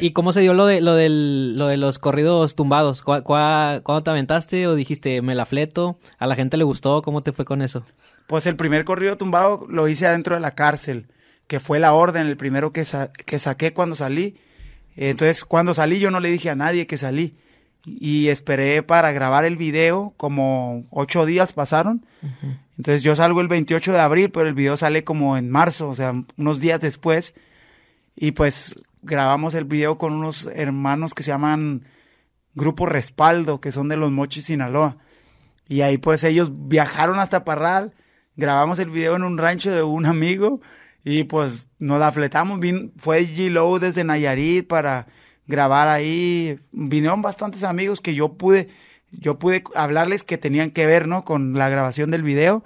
¿Y cómo se dio lo de lo lo de los corridos tumbados? ¿Cuándo te aventaste o dijiste me la fleto? ¿A la gente le gustó? ¿Cómo te fue con eso? Pues el primer corrido tumbado lo hice adentro de la cárcel, que fue la orden, el primero que, que saqué cuando salí. Entonces, cuando salí yo no le dije a nadie que salí. Y esperé para grabar el video, como ocho días pasaron. Entonces yo salgo el 28 de abril, pero el video sale como en marzo, o sea, unos días después. Y pues grabamos el video con unos hermanos que se llaman Grupo Respaldo, que son de los Mochis Sinaloa. Y ahí pues ellos viajaron hasta Parral, grabamos el video en un rancho de un amigo y pues nos la fletamos. fue G-Low desde Nayarit para grabar ahí. Vinieron bastantes amigos que yo pude, yo pude hablarles que tenían que ver, ¿no? Con la grabación del video.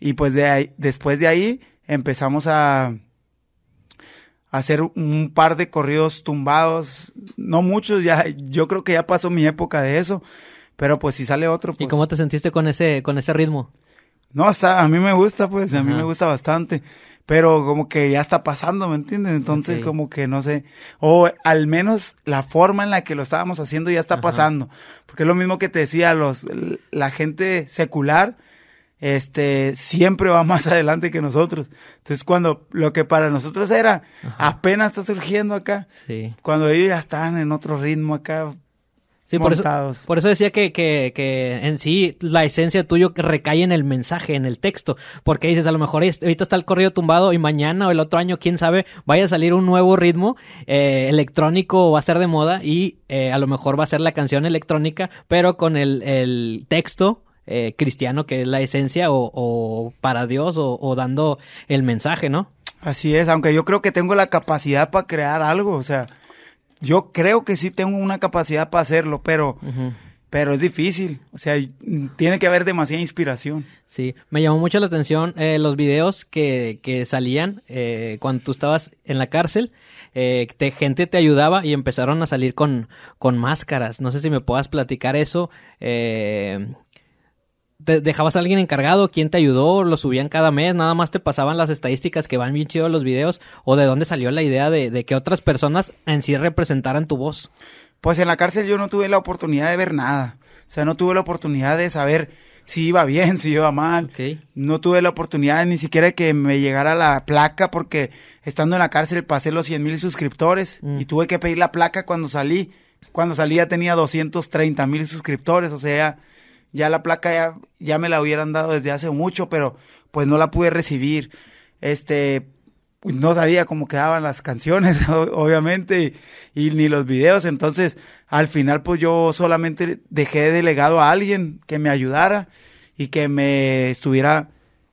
Y pues de ahí, después de ahí empezamos a hacer un par de corridos tumbados, no muchos, ya, yo creo que ya pasó mi época de eso, pero pues si sale otro. ¿Y pues cómo te sentiste con ese, con ese ritmo? No, está, a mí me gusta, pues, a mí me gusta bastante. Pero como que ya está pasando, ¿me entiendes? Entonces, como que no sé. O al menos la forma en la que lo estábamos haciendo ya está pasando. Porque es lo mismo que te decía, los, la gente secular este, siempre va más adelante que nosotros. Entonces, cuando lo que para nosotros era, apenas está surgiendo acá, sí. cuando ellos ya están en otro ritmo acá. Sí, por eso, decía que, en sí la esencia tuyo recae en el mensaje, en el texto, porque dices, a lo mejor ahorita está el corrido tumbado y mañana o el otro año, quién sabe, vaya a salir un nuevo ritmo eh, electrónico, va a ser de moda y eh, a lo mejor va a ser la canción electrónica, pero con el, el texto eh, cristiano que es la esencia o, para Dios o, dando el mensaje, ¿no? Así es, aunque yo creo que tengo la capacidad para crear algo, o sea, yo creo que sí tengo una capacidad para hacerlo, pero... Pero es difícil, o sea, tiene que haber demasiada inspiración. Sí, me llamó mucho la atención eh, los videos que, que salían eh, cuando tú estabas en la cárcel, eh, gente te ayudaba y empezaron a salir con, con máscaras. No sé si me puedas platicar eso, dejabas a alguien encargado, quién te ayudó, lo subían cada mes, nada más te pasaban las estadísticas que van bien chidos los videos, o de dónde salió la idea de, que otras personas en sí representaran tu voz. Pues en la cárcel yo no tuve la oportunidad de ver nada, o sea, no tuve la oportunidad de saber si iba bien, si iba mal, no tuve la oportunidad ni siquiera que me llegara la placa porque estando en la cárcel pasé los 100 mil suscriptores mm. y tuve que pedir la placa cuando salí, cuando salí ya tenía 230 mil suscriptores, o sea ya la placa ya, ya me la hubieran dado desde hace mucho, pero pues no la pude recibir. Este, no sabía cómo quedaban las canciones, obviamente, y, ni los videos. Entonces, al final, pues yo solamente dejé delegado a alguien que me ayudara y que me estuviera.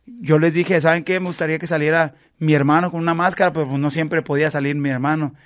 Yo les dije, ¿saben qué? Me gustaría que saliera mi hermano con una máscara, pero pues no siempre podía salir mi hermano.